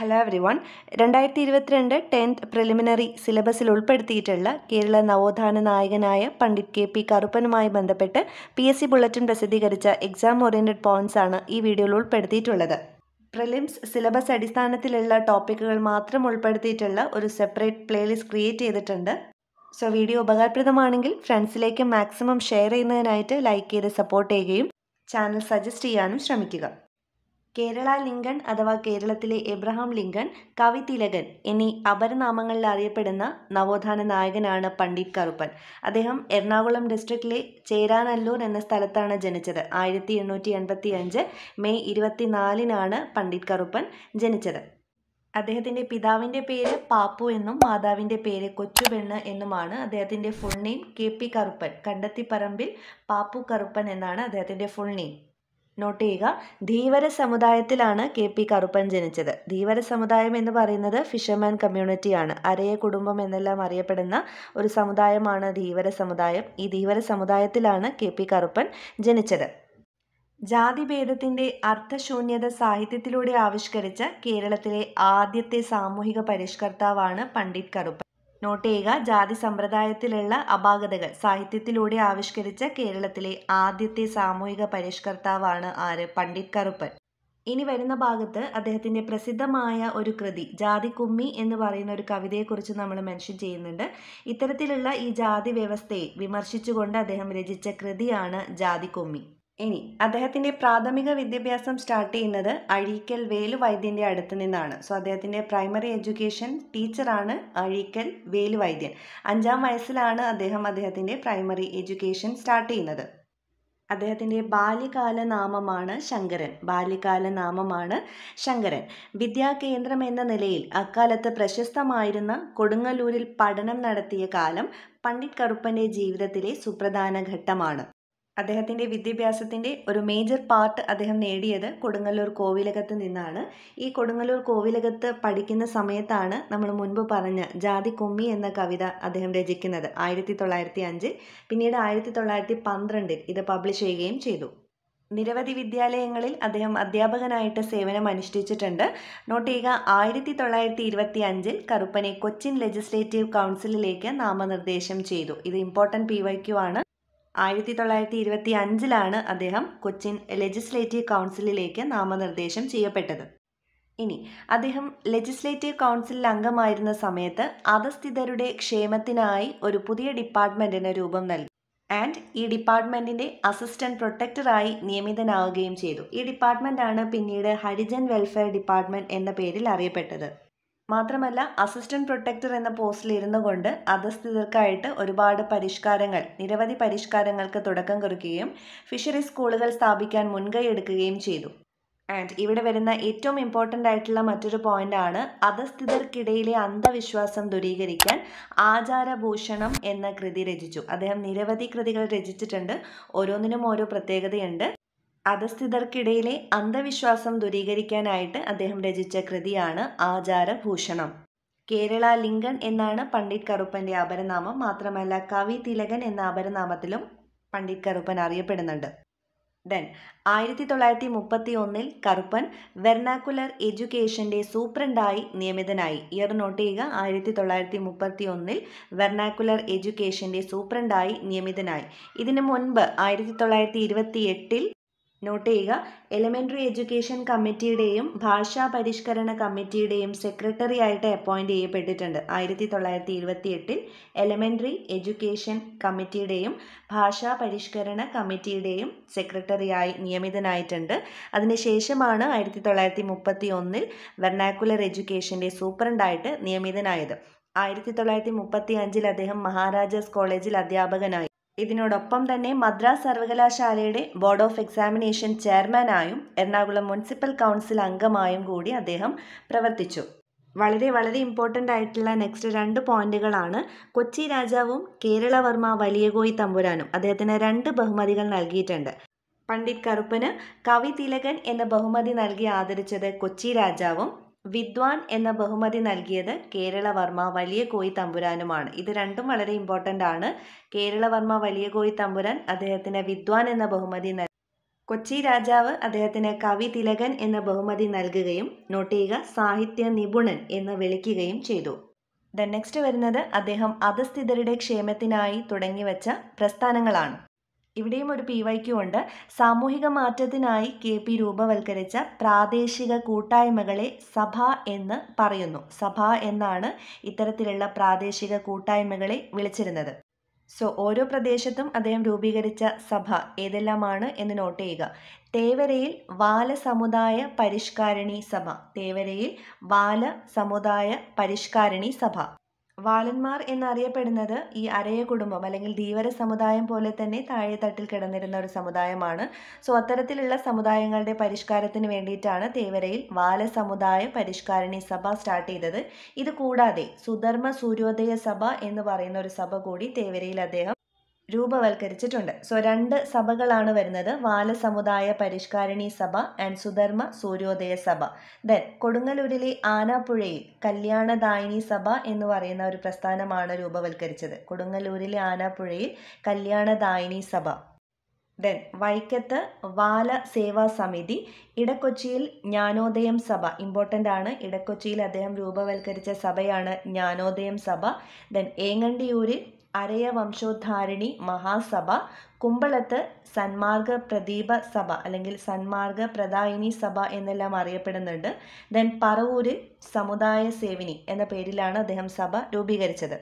hello every one രണ്ടായിരത്തി ഇരുപത്തിരണ്ട് tenth preliminary സിലബസിൽ ഉൾപ്പെടുത്തിയിട്ടുള്ള കേരള നവോത്ഥാന നായകനായ പണ്ഡിറ്റ് കെ പി കറുപ്പനുമായി ബന്ധപ്പെട്ട് പി എസ് സി ബുള്ളറ്റിൻ പ്രസിദ്ധീകരിച്ച എക്സാം ഓറിയൻറ്റഡ് പോയിന്റ്സ് ആണ് ഈ വീഡിയോയിൽ ഉൾപ്പെടുത്തിയിട്ടുള്ളത് പ്രിലിംസ് സിലബസ് അടിസ്ഥാനത്തിലുള്ള ടോപ്പിക്കുകൾ മാത്രം ഉൾപ്പെടുത്തിയിട്ടുള്ള ഒരു സെപ്പറേറ്റ് പ്ലേലിസ്റ്റ് ക്രിയേറ്റ് ചെയ്തിട്ടുണ്ട് സോ വീഡിയോ ഉപകാരപ്രദമാണെങ്കിൽ ഫ്രണ്ട്സിലേക്ക് മാക്സിമം ഷെയർ ചെയ്യുന്നതിനായിട്ട് ലൈക്ക് ചെയ്ത് സപ്പോർട്ട് ചെയ്യുകയും ചാനൽ സജസ്റ്റ് ചെയ്യാനും ശ്രമിക്കുക കേരള ലിങ്കൺ അഥവാ കേരളത്തിലെ എബ്രഹാം ലിങ്കൺ തിലകൻ എന്നീ അപരനാമങ്ങളിൽ അറിയപ്പെടുന്ന നവോത്ഥാന നായകനാണ് പണ്ഡിറ്റ് കറുപ്പൻ അദ്ദേഹം എറണാകുളം ഡിസ്ട്രിക്റ്റിലെ ചേരാനല്ലൂർ എന്ന സ്ഥലത്താണ് ജനിച്ചത് ആയിരത്തി എണ്ണൂറ്റി എൺപത്തി അഞ്ച് മെയ് ഇരുപത്തിനാലിനാണ് പണ്ഡിറ്റ് കറുപ്പൻ ജനിച്ചത് അദ്ദേഹത്തിൻ്റെ പിതാവിൻ്റെ പേര് പാപ്പു എന്നും മാതാവിൻ്റെ പേര് കൊച്ചുപെണ്ണ് എന്നുമാണ് അദ്ദേഹത്തിൻ്റെ full name K P Karuppan Kandathiparambil Pappu Karuppan എന്നാണ് അദ്ദേഹത്തിൻ്റെ ഫുൾ നെയിം നോട്ട് ചെയ്യുക ധീവര സമുദായത്തിലാണ് കെ പി കറുപ്പൻ ജനിച്ചത് ധീവര സമുദായം എന്ന് പറയുന്നത് ഫിഷർമാൻ കമ്മ്യൂണിറ്റിയാണ് അരയ കുടുംബം എന്നെല്ലാം അറിയപ്പെടുന്ന ഒരു സമുദായമാണ് ധീവര സമുദായം ഈ ധീവര സമുദായത്തിലാണ് കെ പി കറുപ്പൻ ജനിച്ചത് ജാതിഭേദത്തിൻ്റെ അർത്ഥശൂന്യത സാഹിത്യത്തിലൂടെ ആവിഷ്കരിച്ച കേരളത്തിലെ ആദ്യത്തെ സാമൂഹിക പരിഷ്കർത്താവാണ് പണ്ഡിറ്റ് കറുപ്പൻ നോട്ട് ചെയ്യുക ജാതി സമ്പ്രദായത്തിലുള്ള അപാകതകൾ സാഹിത്യത്തിലൂടെ ആവിഷ്കരിച്ച കേരളത്തിലെ ആദ്യത്തെ സാമൂഹിക പരിഷ്കർത്താവാണ് ആര് പണ്ഡിറ്റ് കറുപ്പൻ ഇനി വരുന്ന ഭാഗത്ത് അദ്ദേഹത്തിൻ്റെ പ്രസിദ്ധമായ ഒരു കൃതി ജാതി കുമ്മി എന്ന് പറയുന്ന ഒരു കവിതയെക്കുറിച്ച് നമ്മൾ മെൻഷൻ ചെയ്യുന്നുണ്ട് ഇത്തരത്തിലുള്ള ഈ ജാതി വ്യവസ്ഥയെ വിമർശിച്ചുകൊണ്ട് അദ്ദേഹം രചിച്ച കൃതിയാണ് ജാതി കുമ്മി ഇനി അദ്ദേഹത്തിൻ്റെ പ്രാഥമിക വിദ്യാഭ്യാസം സ്റ്റാർട്ട് ചെയ്യുന്നത് അഴീക്കൽ വേലു വൈദ്യന്റെ അടുത്ത് നിന്നാണ് സോ അദ്ദേഹത്തിൻ്റെ പ്രൈമറി എഡ്യൂക്കേഷൻ ടീച്ചറാണ് അഴീക്കൽ വേലു വൈദ്യൻ അഞ്ചാം വയസ്സിലാണ് അദ്ദേഹം അദ്ദേഹത്തിൻ്റെ പ്രൈമറി എഡ്യൂക്കേഷൻ സ്റ്റാർട്ട് ചെയ്യുന്നത് അദ്ദേഹത്തിൻ്റെ ബാല്യകാല നാമമാണ് ശങ്കരൻ ബാല്യകാല നാമമാണ് ശങ്കരൻ വിദ്യാകേന്ദ്രം എന്ന നിലയിൽ അക്കാലത്ത് പ്രശസ്തമായിരുന്ന കൊടുങ്ങല്ലൂരിൽ പഠനം നടത്തിയ കാലം പണ്ഡിറ്റ് കറുപ്പൻ്റെ ജീവിതത്തിലെ സുപ്രധാന ഘട്ടമാണ് അദ്ദേഹത്തിൻ്റെ വിദ്യാഭ്യാസത്തിൻ്റെ ഒരു മേജർ പാർട്ട് അദ്ദേഹം നേടിയത് കൊടുങ്ങല്ലൂർ കോവിലകത്ത് നിന്നാണ് ഈ കൊടുങ്ങല്ലൂർ കോവിലകത്ത് പഠിക്കുന്ന സമയത്താണ് നമ്മൾ മുൻപ് പറഞ്ഞ ജാതി കുമ്മി എന്ന കവിത അദ്ദേഹം രചിക്കുന്നത് ആയിരത്തി തൊള്ളായിരത്തി അഞ്ച് പിന്നീട് ആയിരത്തി തൊള്ളായിരത്തി പന്ത്രണ്ടിൽ ഇത് പബ്ലിഷ് ചെയ്യുകയും ചെയ്തു നിരവധി വിദ്യാലയങ്ങളിൽ അദ്ദേഹം അധ്യാപകനായിട്ട് സേവനം അനുഷ്ഠിച്ചിട്ടുണ്ട് നോട്ട് ചെയ്യുക ആയിരത്തി തൊള്ളായിരത്തി ഇരുപത്തി അഞ്ചിൽ കറുപ്പനെ കൊച്ചിൻ ലെജിസ്ലേറ്റീവ് കൗൺസിലിലേക്ക് നാമനിർദ്ദേശം ചെയ്തു ഇത് ഇമ്പോർട്ടൻറ്റ് പി വൈ ക്യു ആണ് ആയിരത്തി തൊള്ളായിരത്തി ഇരുപത്തി അഞ്ചിലാണ് അദ്ദേഹം കൊച്ചിൻ ലെജിസ്ലേറ്റീവ് കൗൺസിലിലേക്ക് നാമനിർദ്ദേശം ചെയ്യപ്പെട്ടത് ഇനി അദ്ദേഹം ലെജിസ്ലേറ്റീവ് കൗൺസിലിൽ അംഗമായിരുന്ന സമയത്ത് അധസ്ഥിതരുടെ ക്ഷേമത്തിനായി ഒരു പുതിയ ഡിപ്പാർട്ട്മെൻറ്റിന് രൂപം നൽകി ആൻഡ് ഈ ഡിപ്പാർട്ട്മെൻറ്റിൻ്റെ അസിസ്റ്റൻറ്റ് പ്രൊട്ടക്ടറായി നിയമിതനാവുകയും ചെയ്തു ഈ ഡിപ്പാർട്ട്മെൻറ്റാണ് പിന്നീട് ഹരിജൻ വെൽഫെയർ ഡിപ്പാർട്ട്മെൻറ്റ് എന്ന പേരിൽ അറിയപ്പെട്ടത് മാത്രമല്ല അസിസ്റ്റന്റ് പ്രൊട്ടക്ടർ എന്ന പോസ്റ്റിൽ ഇരുന്നു കൊണ്ട് അധസ്ഥിതർക്കായിട്ട് ഒരുപാട് പരിഷ്കാരങ്ങൾ നിരവധി പരിഷ്കാരങ്ങൾക്ക് തുടക്കം കുറിക്കുകയും ഫിഷറി സ്കൂളുകൾ സ്ഥാപിക്കാൻ മുൻകൈ എടുക്കുകയും ചെയ്തു ആൻഡ് ഇവിടെ വരുന്ന ഏറ്റവും ഇമ്പോർട്ടൻ്റ് ആയിട്ടുള്ള മറ്റൊരു പോയിന്റ് ആണ് അധസ്ഥിതർക്കിടയിലെ അന്ധവിശ്വാസം ദൂരീകരിക്കാൻ ആചാരഭൂഷണം എന്ന കൃതി രചിച്ചു അദ്ദേഹം നിരവധി കൃതികൾ രചിച്ചിട്ടുണ്ട് ഓരോന്നിനും ഓരോ പ്രത്യേകതയുണ്ട് അധസ്ഥിതർക്കിടയിലെ അന്ധവിശ്വാസം ദൂരീകരിക്കാനായിട്ട് അദ്ദേഹം രചിച്ച കൃതിയാണ് ആചാരഭൂഷണം കേരള ലിംഗൻ എന്നാണ് പണ്ഡിറ്റ് കറുപ്പൻ്റെ അപരനാമം മാത്രമല്ല കവി തിലകൻ എന്ന അപരനാമത്തിലും പണ്ഡിറ്റ് കറുപ്പൻ അറിയപ്പെടുന്നുണ്ട് ദെൻ ആയിരത്തി തൊള്ളായിരത്തി മുപ്പത്തി ഒന്നിൽ കറുപ്പൻ വെർണാക്കുലർ എഡ്യൂക്കേഷൻ്റെ സൂപ്രണ്ടായി നിയമിതനായി ഇയർ നോട്ട് ചെയ്യുക ആയിരത്തി തൊള്ളായിരത്തി മുപ്പത്തി ഒന്നിൽ വെർണാക്കുലർ എഡ്യൂക്കേഷൻ്റെ സൂപ്രണ്ടായി നിയമിതനായി ഇതിനു മുൻപ് ആയിരത്തി തൊള്ളായിരത്തി ഇരുപത്തി എട്ടിൽ നോട്ട് ചെയ്യുക എലിമെൻ്ററി എഡ്യൂക്കേഷൻ കമ്മിറ്റിയുടെയും ഭാഷാ പരിഷ്കരണ കമ്മിറ്റിയുടെയും സെക്രട്ടറി ആയിട്ട് അപ്പോയിൻറ്റ് ചെയ്യപ്പെട്ടിട്ടുണ്ട് ആയിരത്തി തൊള്ളായിരത്തി ഇരുപത്തി എട്ടിൽ എലിമെൻ്ററി എഡ്യൂക്കേഷൻ കമ്മിറ്റിയുടെയും ഭാഷാ പരിഷ്കരണ കമ്മിറ്റിയുടെയും സെക്രട്ടറിയായി നിയമിതനായിട്ടുണ്ട് അതിനുശേഷമാണ് ആയിരത്തി തൊള്ളായിരത്തി മുപ്പത്തി ഒന്നിൽ വെർണാക്കുലർ എഡ്യൂക്കേഷൻ്റെ സൂപ്രണ്ടായിട്ട് നിയമിതനായത് ആയിരത്തി തൊള്ളായിരത്തി മുപ്പത്തി അഞ്ചിൽ അദ്ദേഹം മഹാരാജാസ് കോളേജിൽ അധ്യാപകനായി ഇതിനോടൊപ്പം തന്നെ മദ്രാസ് സർവകലാശാലയുടെ ബോർഡ് ഓഫ് എക്സാമിനേഷൻ ചെയർമാനായും എറണാകുളം മുനിസിപ്പൽ കൗൺസിൽ അംഗമായും കൂടി അദ്ദേഹം പ്രവർത്തിച്ചു വളരെ വളരെ ഇമ്പോർട്ടൻ്റ് ആയിട്ടുള്ള നെക്സ്റ്റ് രണ്ട് പോയിന്റുകളാണ് കൊച്ചി രാജാവും കേരളവർമ്മ വലിയകോയി തമ്പുരാനും അദ്ദേഹത്തിന് രണ്ട് ബഹുമതികൾ നൽകിയിട്ടുണ്ട് പണ്ഡിറ്റ് കറുപ്പന് കവി തിലകൻ എന്ന ബഹുമതി നൽകി ആദരിച്ചത് കൊച്ചി രാജാവും വിദ്വാൻ എന്ന ബഹുമതി നൽകിയത് കേരളവർമ്മ വലിയ കോയി തമ്പുരാനുമാണ് ഇത് രണ്ടും വളരെ ഇമ്പോർട്ടൻ്റ് ആണ് കേരളവർമ്മ വലിയ കോയി തമ്പുരാൻ അദ്ദേഹത്തിന് വിദ്വാൻ എന്ന ബഹുമതി നൽകി കൊച്ചി രാജാവ് അദ്ദേഹത്തിന് കവി തിലകൻ എന്ന ബഹുമതി നൽകുകയും നോട്ട് സാഹിത്യ നിപുണൻ എന്ന് വിളിക്കുകയും ചെയ്തു ദ നെക്സ്റ്റ് വരുന്നത് അദ്ദേഹം അധസ്ഥിതരുടെ ക്ഷേമത്തിനായി തുടങ്ങിവെച്ച പ്രസ്ഥാനങ്ങളാണ് ഇവിടെയും ഒരു പി വൈ ക്യു ഉണ്ട് സാമൂഹിക മാറ്റത്തിനായി കെ പി രൂപവൽക്കരിച്ച പ്രാദേശിക കൂട്ടായ്മകളെ സഭ എന്ന് പറയുന്നു സഭ എന്നാണ് ഇത്തരത്തിലുള്ള പ്രാദേശിക കൂട്ടായ്മകളെ വിളിച്ചിരുന്നത് സോ ഓരോ പ്രദേശത്തും അദ്ദേഹം രൂപീകരിച്ച സഭ ഏതെല്ലാമാണ് എന്ന് നോട്ട് ചെയ്യുക തേവരയിൽ വാല സമുദായ പരിഷ്കാരണി സഭ തേവരയിൽ വാല സമുദായ പരിഷ്കാരണി സഭ വാലന്മാർ എന്നറിയപ്പെടുന്നത് ഈ അരയ കുടുംബം അല്ലെങ്കിൽ ധീവര സമുദായം പോലെ തന്നെ താഴെ തട്ടിൽ കിടന്നിരുന്ന ഒരു സമുദായമാണ് സോ അത്തരത്തിലുള്ള സമുദായങ്ങളുടെ പരിഷ്കാരത്തിന് വേണ്ടിയിട്ടാണ് തേവരയിൽ വാല സമുദായ പരിഷ്കാരണി സഭ സ്റ്റാർട്ട് ചെയ്തത് ഇത് കൂടാതെ സുധർമ്മ സൂര്യോദയ സഭ എന്ന് പറയുന്ന ഒരു സഭ കൂടി തേവരയിൽ അദ്ദേഹം രൂപവൽക്കരിച്ചിട്ടുണ്ട് സോ രണ്ട് സഭകളാണ് വരുന്നത് വാലസമുദായ പരിഷ്കാരിണി സഭ ആൻഡ് സുധർമ്മ സൂര്യോദയ സഭ ദെൻ കൊടുങ്ങലൂരിലെ ആനാപ്പുഴയിൽ കല്യാണദായിനി സഭ എന്ന് പറയുന്ന ഒരു പ്രസ്ഥാനമാണ് രൂപവൽക്കരിച്ചത് കൊടുങ്ങല്ലൂരിലെ ആനാപ്പുഴയിൽ കല്യാണദായിനി സഭ ദെൻ വൈക്കത്ത് വാല സേവാ സമിതി ഇടക്കൊച്ചിയിൽ ജ്ഞാനോദയം സഭ ഇമ്പോർട്ടൻ്റ് ആണ് ഇടക്കൊച്ചിയിൽ അദ്ദേഹം രൂപവൽക്കരിച്ച സഭയാണ് ജ്ഞാനോദയം സഭ ദെൻ ഏങ്ങണ്ടിയൂരിൽ അരയ വംശോദ്ധാരിണി മഹാസഭ കുമ്പളത്ത് സന്മാർഗ പ്രദീപ സഭ അല്ലെങ്കിൽ സന്മാർഗ പ്രദായിനി സഭ എന്നെല്ലാം അറിയപ്പെടുന്നുണ്ട് ദെൻ പറവൂരിൽ സമുദായ സേവിനി എന്ന പേരിലാണ് അദ്ദേഹം സഭ രൂപീകരിച്ചത്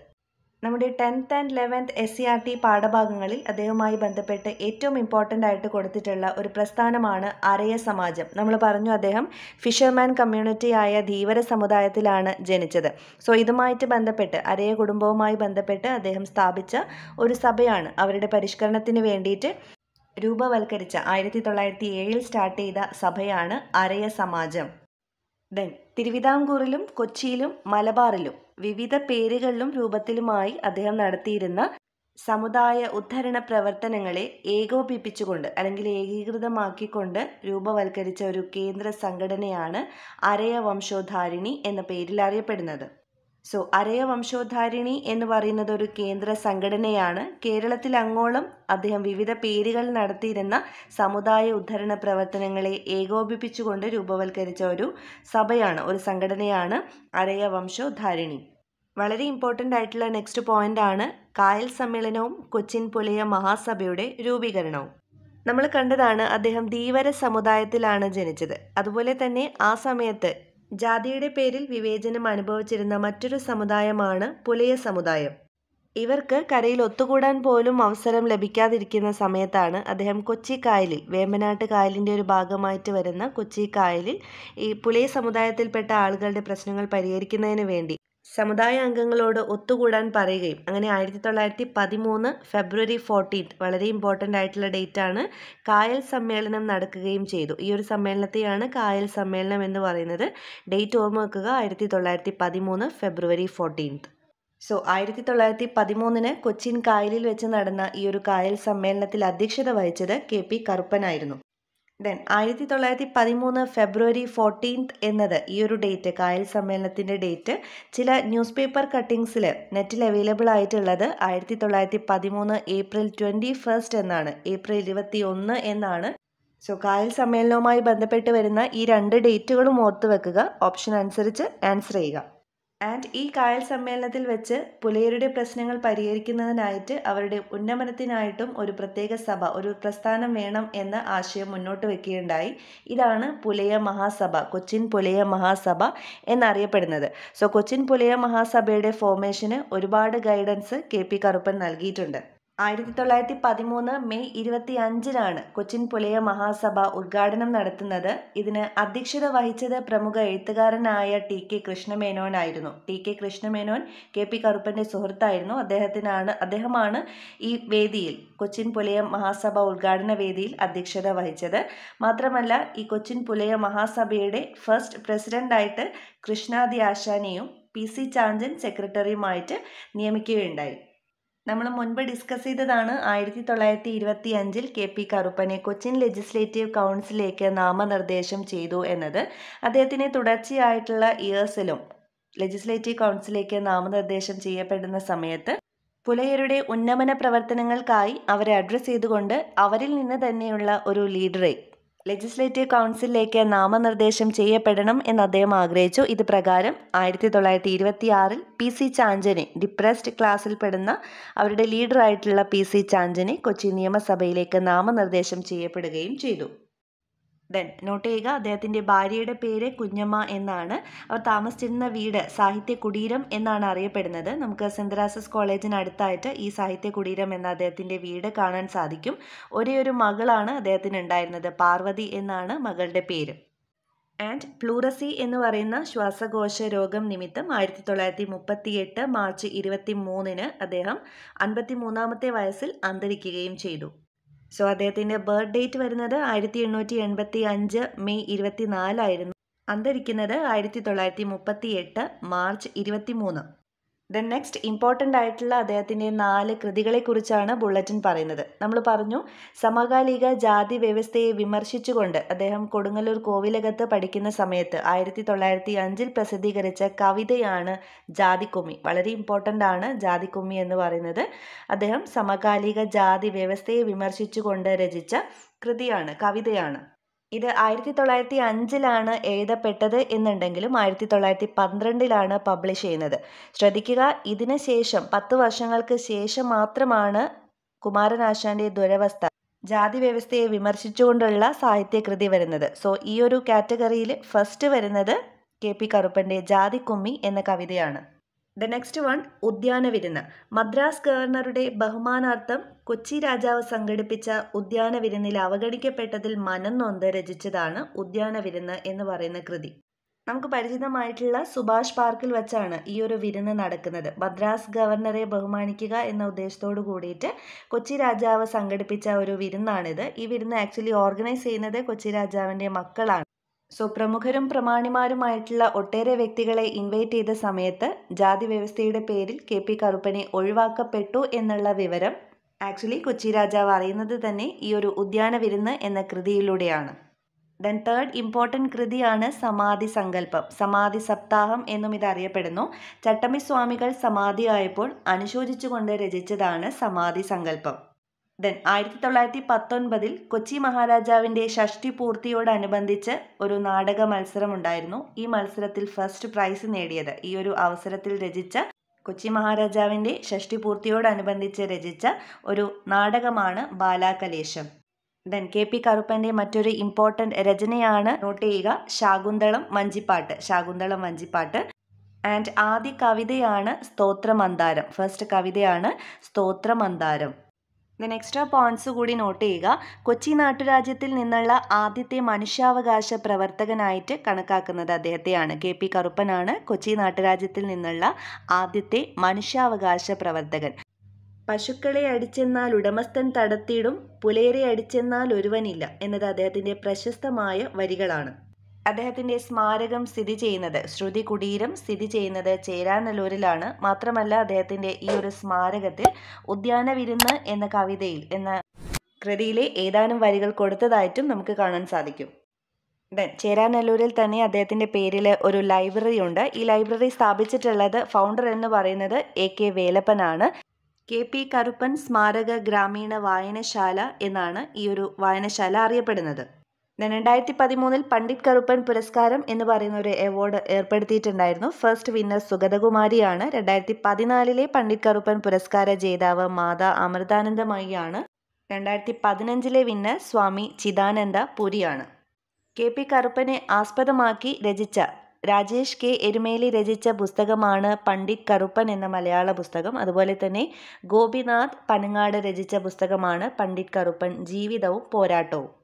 നമ്മുടെ tenth and eleventh S C e R T പാഠഭാഗങ്ങളിൽ അദ്ദേഹവുമായി ബന്ധപ്പെട്ട് ഏറ്റവും ഇമ്പോർട്ടൻ്റ് ആയിട്ട് കൊടുത്തിട്ടുള്ള ഒരു പ്രസ്ഥാനമാണ് അറിയ സമാജം നമ്മൾ പറഞ്ഞു അദ്ദേഹം ഫിഷർമാൻ കമ്മ്യൂണിറ്റി ആയ ധീവര സമുദായത്തിലാണ് ജനിച്ചത് സോ ഇതുമായിട്ട് ബന്ധപ്പെട്ട് അരയ കുടുംബവുമായി ബന്ധപ്പെട്ട് അദ്ദേഹം സ്ഥാപിച്ച ഒരു സഭയാണ് അവരുടെ പരിഷ്കരണത്തിന് വേണ്ടിയിട്ട് രൂപവൽക്കരിച്ച ആയിരത്തി തൊള്ളായിരത്തി ഏഴിൽ സ്റ്റാർട്ട് ചെയ്ത സഭയാണ് അരയ സമാജം ദെൻ തിരുവിതാംകൂറിലും കൊച്ചിയിലും മലബാറിലും വിവിധ പേരുകളിലും രൂപത്തിലുമായി അദ്ദേഹം നടത്തിയിരുന്ന സമുദായ ഉദ്ധരണ പ്രവർത്തനങ്ങളെ ഏകോപിപ്പിച്ചുകൊണ്ട് അല്ലെങ്കിൽ ഏകീകൃതമാക്കിക്കൊണ്ട് രൂപവൽക്കരിച്ച ഒരു കേന്ദ്ര സംഘടനയാണ് അരയ വംശോധാരിണി എന്ന പേരിൽ അറിയപ്പെടുന്നത് സോ അരയ വംശോദ്ധാരിണി എന്ന് പറയുന്നത് ഒരു കേന്ദ്ര സംഘടനയാണ് കേരളത്തിൽ അങ്ങോളം അദ്ദേഹം വിവിധ പേരുകൾ നടത്തിയിരുന്ന സമുദായ ഉദ്ധരണ പ്രവർത്തനങ്ങളെ ഏകോപിപ്പിച്ചുകൊണ്ട് രൂപവൽക്കരിച്ച ഒരു സഭയാണ് ഒരു സംഘടനയാണ് അരയ വംശോദ്ധാരിണി വളരെ ഇമ്പോർട്ടൻ്റ് ആയിട്ടുള്ള നെക്സ്റ്റ് പോയിന്റ് ആണ് കായൽ സമ്മേളനവും കൊച്ചിൻ പുലയ മഹാസഭയുടെ രൂപീകരണവും നമ്മൾ കണ്ടതാണ് അദ്ദേഹം ധീവര സമുദായത്തിലാണ് ജനിച്ചത് അതുപോലെ തന്നെ ആ സമയത്ത് ജാതിയുടെ പേരിൽ വിവേചനം അനുഭവിച്ചിരുന്ന മറ്റൊരു സമുദായമാണ് പുലയ സമുദായം ഇവർക്ക് കരയിൽ ഒത്തുകൂടാൻ പോലും അവസരം ലഭിക്കാതിരിക്കുന്ന സമയത്താണ് അദ്ദേഹം കൊച്ചി കായലിൽ വേമ്പനാട്ട് കായലിൻ്റെ ഒരു ഭാഗമായിട്ട് വരുന്ന കൊച്ചി കായലിൽ ഈ പുലയ സമുദായത്തിൽപ്പെട്ട ആളുകളുടെ പ്രശ്നങ്ങൾ പരിഹരിക്കുന്നതിന് വേണ്ടി സമുദായ അംഗങ്ങളോട് ഒത്തുകൂടാൻ പറയുകയും അങ്ങനെ ആയിരത്തി തൊള്ളായിരത്തി പതിമൂന്ന് ഫെബ്രുവരി ഫോർട്ടീൻത്ത് വളരെ ഇമ്പോർട്ടൻ്റ് ആയിട്ടുള്ള ഡേറ്റ് ആണ് കായൽ സമ്മേളനം നടക്കുകയും ചെയ്തു ഈ ഒരു സമ്മേളനത്തെയാണ് കായൽ സമ്മേളനം എന്ന് പറയുന്നത് ഡേറ്റ് ഓർമ്മ വെക്കുക ആയിരത്തി തൊള്ളായിരത്തി പതിമൂന്ന് ഫെബ്രുവരി ഫോർട്ടീൻത്ത് സോ ആയിരത്തി തൊള്ളായിരത്തി പതിമൂന്നിന് കൊച്ചിൻ കായലിൽ വെച്ച് നടന്ന ഈ ഒരു കായൽ സമ്മേളനത്തിൽ അധ്യക്ഷത വഹിച്ചത് കെ പി കറുപ്പനായിരുന്നു ദെൻ ആയിരത്തി തൊള്ളായിരത്തി പതിമൂന്ന് ഫെബ്രുവരി ഫോർട്ടീൻത്ത് എന്നത് ഈ ഒരു ഡേറ്റ് കായൽ സമ്മേളനത്തിൻ്റെ ഡേറ്റ് ചില ന്യൂസ് പേപ്പർ കട്ടിങ്സിൽ നെറ്റിൽ അവൈലബിൾ ആയിട്ടുള്ളത് ആയിരത്തി തൊള്ളായിരത്തി പതിമൂന്ന് ഏപ്രിൽ ട്വൻറ്റി ഫസ്റ്റ് എന്നാണ് ഏപ്രിൽ ഇരുപത്തി ഒന്ന് എന്നാണ് സോ കായൽ സമ്മേളനവുമായി ബന്ധപ്പെട്ട് വരുന്ന ഈ രണ്ട് ഡേറ്റുകളും ഓർത്ത് വെക്കുക ഓപ്ഷൻ അനുസരിച്ച് ആൻസർ ചെയ്യുക ആൻഡ് ഈ കായൽ സമ്മേളനത്തിൽ വെച്ച് പുലയരുടെ പ്രശ്നങ്ങൾ പരിഹരിക്കുന്നതിനായിട്ട് അവരുടെ ഉന്നമനത്തിനായിട്ടും ഒരു പ്രത്യേക സഭ ഒരു പ്രസ്ഥാനം വേണം എന്ന ആശയം മുന്നോട്ട് വെക്കുകയുണ്ടായി ഇതാണ് പുലയ മഹാസഭ കൊച്ചിൻ പുലയ മഹാസഭ എന്നറിയപ്പെടുന്നത് സോ കൊച്ചിൻ പുലയ മഹാസഭയുടെ ഫോർമേഷന് ഒരുപാട് ഗൈഡൻസ് കെ പി കറുപ്പൻ നൽകിയിട്ടുണ്ട് ആയിരത്തി തൊള്ളായിരത്തി പതിമൂന്ന് മെയ് ഇരുപത്തി അഞ്ചിനാണ് കൊച്ചിൻ പുലയ മഹാസഭ ഉദ്ഘാടനം നടത്തുന്നത് ഇതിന് അധ്യക്ഷത വഹിച്ചത് പ്രമുഖ എഴുത്തുകാരനായ ടി കെ കൃഷ്ണമേനോനായിരുന്നു T K Krishna Menon K P കറുപ്പൻ്റെ സുഹൃത്തായിരുന്നു അദ്ദേഹത്തിനാണ് അദ്ദേഹമാണ് ഈ വേദിയിൽ കൊച്ചിൻ പുലയ മഹാസഭ ഉദ്ഘാടന വേദിയിൽ അധ്യക്ഷത വഹിച്ചത് മാത്രമല്ല ഈ കൊച്ചിൻ പുലയ മഹാസഭയുടെ ഫസ്റ്റ് പ്രസിഡൻ്റായിട്ട് കൃഷ്ണാദി ആശാനെയും പി സി ചാഞ്ചൻ സെക്രട്ടറിയുമായിട്ട് നിയമിക്കുകയുണ്ടായി നമ്മൾ മുൻപ് ഡിസ്കസ് ചെയ്തതാണ് ആയിരത്തി തൊള്ളായിരത്തി ഇരുപത്തി അഞ്ചിൽ കെ പി കറുപ്പനെ കൊച്ചിൻ ലെജിസ്ലേറ്റീവ് കൗൺസിലേക്ക് നാമനിർദ്ദേശം ചെയ്തു എന്നത് അദ്ദേഹത്തിനെ തുടർച്ചയായിട്ടുള്ള ഇയേഴ്സിലും ലെജിസ്ലേറ്റീവ് കൗൺസിലേക്ക് നാമനിർദ്ദേശം ചെയ്യപ്പെടുന്ന സമയത്ത് പുലയരുടെ ഉന്നമന പ്രവർത്തനങ്ങൾക്കായി അവരെ അഡ്രസ്സ് ചെയ്തുകൊണ്ട് അവരിൽ നിന്ന് തന്നെയുള്ള ഒരു ലീഡറെ ലെജിസ്ലേറ്റീവ് കൗൺസിലിലേക്ക് നാമനിർദ്ദേശം ചെയ്യപ്പെടണം എന്ന് അദ്ദേഹം ആഗ്രഹിച്ചു ഇത് പ്രകാരം ആയിരത്തി തൊള്ളായിരത്തി ഇരുപത്തിയാറിൽ പി സി ചാഞ്ചനെ ഡിപ്രസ്ഡ് ക്ലാസ്സിൽ അവരുടെ ലീഡറായിട്ടുള്ള പി സി ചാഞ്ചനെ കൊച്ചി നിയമസഭയിലേക്ക് നാമനിർദ്ദേശം ചെയ്യപ്പെടുകയും ചെയ്തു ദെൻ നോട്ട് ചെയ്യുക അദ്ദേഹത്തിൻ്റെ ഭാര്യയുടെ പേര് കുഞ്ഞമ്മ എന്നാണ് അവർ താമസിച്ചിരുന്ന വീട് സാഹിത്യ കുടീരം എന്നാണ് അറിയപ്പെടുന്നത് നമുക്ക് സെൻതരാസസ് കോളേജിനടുത്തായിട്ട് അടുത്തായിട്ട് ഈ സാഹിത്യ കുടീരം എന്ന അദ്ദേഹത്തിൻ്റെ വീട് കാണാൻ സാധിക്കും ഒരേ ഒരു മകളാണ് അദ്ദേഹത്തിന് ഉണ്ടായിരുന്നത് പാർവതി എന്നാണ് മകളുടെ പേര് ആൻഡ് പ്ലൂറസി എന്ന് പറയുന്ന ശ്വാസകോശ രോഗം നിമിത്തം ആയിരത്തി തൊള്ളായിരത്തി മുപ്പത്തി എട്ട് മാർച്ച് ഇരുപത്തി മൂന്നിന് അദ്ദേഹം അൻപത്തി മൂന്നാമത്തെ വയസ്സിൽ അന്തരിക്കുകയും ചെയ്തു സോ അദ്ദേഹത്തിൻ്റെ ബർത്ത് ഡേറ്റ് വരുന്നത് ആയിരത്തി എണ്ണൂറ്റി എൺപത്തി അഞ്ച് മെയ് ഇരുപത്തി നാലായിരുന്നു അന്തരിക്കുന്നത് ആയിരത്തി തൊള്ളായിരത്തി മുപ്പത്തി എട്ട് മാർച്ച് ഇരുപത്തി മൂന്ന് ദ നെക്സ്റ്റ് ഇമ്പോർട്ടൻ്റ് ആയിട്ടുള്ള അദ്ദേഹത്തിൻ്റെ നാല് കൃതികളെക്കുറിച്ചാണ് ബുള്ളറ്റിൻ പറയുന്നത് നമ്മൾ പറഞ്ഞു സമകാലിക ജാതി വ്യവസ്ഥയെ വിമർശിച്ചുകൊണ്ട് അദ്ദേഹം കൊടുങ്ങല്ലൂർ കോവിലകത്ത് പഠിക്കുന്ന സമയത്ത് ആയിരത്തി തൊള്ളായിരത്തി അഞ്ചിൽ പ്രസിദ്ധീകരിച്ച കവിതയാണ് ജാതിക്കുമ്മി വളരെ ഇമ്പോർട്ടൻ്റ് ആണ് ജാതിക്കുമ്മി എന്ന് പറയുന്നത് അദ്ദേഹം സമകാലിക ജാതി വ്യവസ്ഥയെ വിമർശിച്ചുകൊണ്ട് രചിച്ച കൃതിയാണ് കവിതയാണ് ഇത് ആയിരത്തി തൊള്ളായിരത്തി അഞ്ചിലാണ് എഴുതപ്പെട്ടത് എന്നുണ്ടെങ്കിലും ആയിരത്തി തൊള്ളായിരത്തി പന്ത്രണ്ടിലാണ് പബ്ലിഷ് ചെയ്യുന്നത് ശ്രദ്ധിക്കുക ഇതിന് ശേഷം പത്ത് വർഷങ്ങൾക്ക് ശേഷം മാത്രമാണ് കുമാരനാശാന്റെ ദുരവസ്ഥ ജാതി വ്യവസ്ഥയെ വിമർശിച്ചുകൊണ്ടുള്ള സാഹിത്യകൃതി വരുന്നത് സോ ഈ ഒരു കാറ്റഗറിയിൽ ഫസ്റ്റ് വരുന്നത് കെ പി കറുപ്പൻ്റെ ജാതിക്കുമ്മി എന്ന കവിതയാണ് ദ നെക്സ്റ്റ് വൺ ഉദ്യാന വിരുന്ന് മദ്രാസ് ഗവർണറുടെ ബഹുമാനാർത്ഥം കൊച്ചി രാജാവ് സംഘടിപ്പിച്ച ഉദ്യാന വിരുന്നിൽ അവഗണിക്കപ്പെട്ടതിൽ മനം നൊന്ത് രചിച്ചതാണ് ഉദ്യാന വിരുന്ന് എന്ന് പറയുന്ന കൃതി നമുക്ക് പരിചിതമായിട്ടുള്ള സുഭാഷ് പാർക്കിൽ വെച്ചാണ് ഈ ഒരു വിരുന്ന് നടക്കുന്നത് മദ്രാസ് ഗവർണറെ ബഹുമാനിക്കുക എന്ന ഉദ്ദേശത്തോടു കൂടിയിട്ട് കൊച്ചി രാജാവ് സംഘടിപ്പിച്ച ഒരു വിരുന്നാണിത് ഈ വിരുന്ന് ആക്ച്വലി ഓർഗനൈസ് ചെയ്യുന്നത് കൊച്ചി രാജാവിൻ്റെ മക്കളാണ് സോ പ്രമുഖരും പ്രമാണിമാരുമായിട്ടുള്ള ഒട്ടേറെ വ്യക്തികളെ ഇൻവൈറ്റ് ചെയ്ത സമയത്ത് ജാതി വ്യവസ്ഥയുടെ പേരിൽ കെ പി കറുപ്പനെ ഒഴിവാക്കപ്പെട്ടു എന്നുള്ള വിവരം ആക്ച്വലി കൊച്ചി രാജാവ് അറിയുന്നത് തന്നെ ഈ ഒരു ഉദ്യാന വിരുന്ന് എന്ന കൃതിയിലൂടെയാണ് ദെൻ തേർഡ് ഇമ്പോർട്ടൻറ്റ് കൃതിയാണ് സമാധി സങ്കല്പം സമാധി സപ്താഹം എന്നും ഇത് അറിയപ്പെടുന്നു സ്വാമികൾ സമാധിയായപ്പോൾ അനുശോചിച്ചുകൊണ്ട് രചിച്ചതാണ് സമാധി സങ്കല്പം ദെൻ ആയിരത്തി തൊള്ളായിരത്തി പത്തൊൻപതിൽ കൊച്ചി മഹാരാജാവിൻ്റെ ഷഷ്ടി പൂർത്തിയോടനുബന്ധിച്ച് ഒരു നാടക മത്സരമുണ്ടായിരുന്നു ഈ മത്സരത്തിൽ ഫസ്റ്റ് പ്രൈസ് നേടിയത് ഈ ഒരു അവസരത്തിൽ രചിച്ച കൊച്ചി മഹാരാജാവിൻ്റെ ഷഷ്ടി പൂർത്തിയോടനുബന്ധിച്ച് രചിച്ച ഒരു നാടകമാണ് ബാലാകലേശം ദെൻ കെ പി കറുപ്പൻ്റെ മറ്റൊരു ഇമ്പോർട്ടൻ്റ് രചനയാണ് നോട്ട് ചെയ്യുക ശാകുന്തളം മഞ്ചിപ്പാട്ട് ശാകുന്തളം മഞ്ചിപ്പാട്ട് ആൻഡ് ആദ്യ കവിതയാണ് സ്തോത്രമന്താരം ഫസ്റ്റ് കവിതയാണ് സ്തോത്രമന്താരം ദെൻ എക്സ്ട്രാ പോയിന്റ്സ് കൂടി നോട്ട് ചെയ്യുക കൊച്ചി നാട്ടുരാജ്യത്തിൽ നിന്നുള്ള ആദ്യത്തെ മനുഷ്യാവകാശ പ്രവർത്തകനായിട്ട് കണക്കാക്കുന്നത് അദ്ദേഹത്തെയാണ് കെ പി കറുപ്പനാണ് കൊച്ചി നാട്ടുരാജ്യത്തിൽ നിന്നുള്ള ആദ്യത്തെ മനുഷ്യാവകാശ പ്രവർത്തകൻ പശുക്കളെ അടിച്ചെന്നാൽ ഉടമസ്ഥൻ തടത്തിടും പുലേരെ അടിച്ചെന്നാൽ ഒരുവനില്ല എന്നത് അദ്ദേഹത്തിൻ്റെ പ്രശസ്തമായ വരികളാണ് അദ്ദേഹത്തിന്റെ സ്മാരകം സ്ഥിതി ചെയ്യുന്നത് ശ്രുതി കുടീരം സ്ഥിതി ചെയ്യുന്നത് ചേരാനല്ലൂരിലാണ് മാത്രമല്ല അദ്ദേഹത്തിന്റെ ഈ ഒരു സ്മാരകത്തിൽ ഉദ്യാന വിരുന്ന് എന്ന കവിതയിൽ എന്ന കൃതിയിലെ ഏതാനും വരികൾ കൊടുത്തതായിട്ടും നമുക്ക് കാണാൻ സാധിക്കും ദെൻ ചേരാനല്ലൂരിൽ തന്നെ അദ്ദേഹത്തിന്റെ പേരിൽ ഒരു ലൈബ്രറി ഉണ്ട് ഈ ലൈബ്രറി സ്ഥാപിച്ചിട്ടുള്ളത് ഫൗണ്ടർ എന്ന് പറയുന്നത് എ കെ വേലപ്പനാണ് കെ പി കറുപ്പൻ സ്മാരക ഗ്രാമീണ വായനശാല എന്നാണ് ഈ ഒരു വായനശാല അറിയപ്പെടുന്നത് രണ്ടായിരത്തി പതിമൂന്നിൽ പണ്ഡിറ്റ് കറുപ്പൻ പുരസ്കാരം എന്ന് പറയുന്ന ഒരു അവാർഡ് ഏർപ്പെടുത്തിയിട്ടുണ്ടായിരുന്നു ഫസ്റ്റ് വിന്നർ സുഗതകുമാരിയാണ് രണ്ടായിരത്തി പതിനാലിലെ പണ്ഡിറ്റ് കറുപ്പൻ പുരസ്കാര ജേതാവ് മാതാ അമൃതാനന്ദമയിയാണ് രണ്ടായിരത്തി പതിനഞ്ചിലെ വിന്നർ സ്വാമി ചിദാനന്ദ പുരിയാണ് കെ പി കറുപ്പനെ ആസ്പദമാക്കി രചിച്ച രാജേഷ് കെ എരുമേലി രചിച്ച പുസ്തകമാണ് പണ്ഡിറ്റ് കറുപ്പൻ എന്ന മലയാള പുസ്തകം അതുപോലെ തന്നെ ഗോപിനാഥ് പനങ്ങാട് രചിച്ച പുസ്തകമാണ് പണ്ഡിറ്റ് കറുപ്പൻ ജീവിതവും പോരാട്ടവും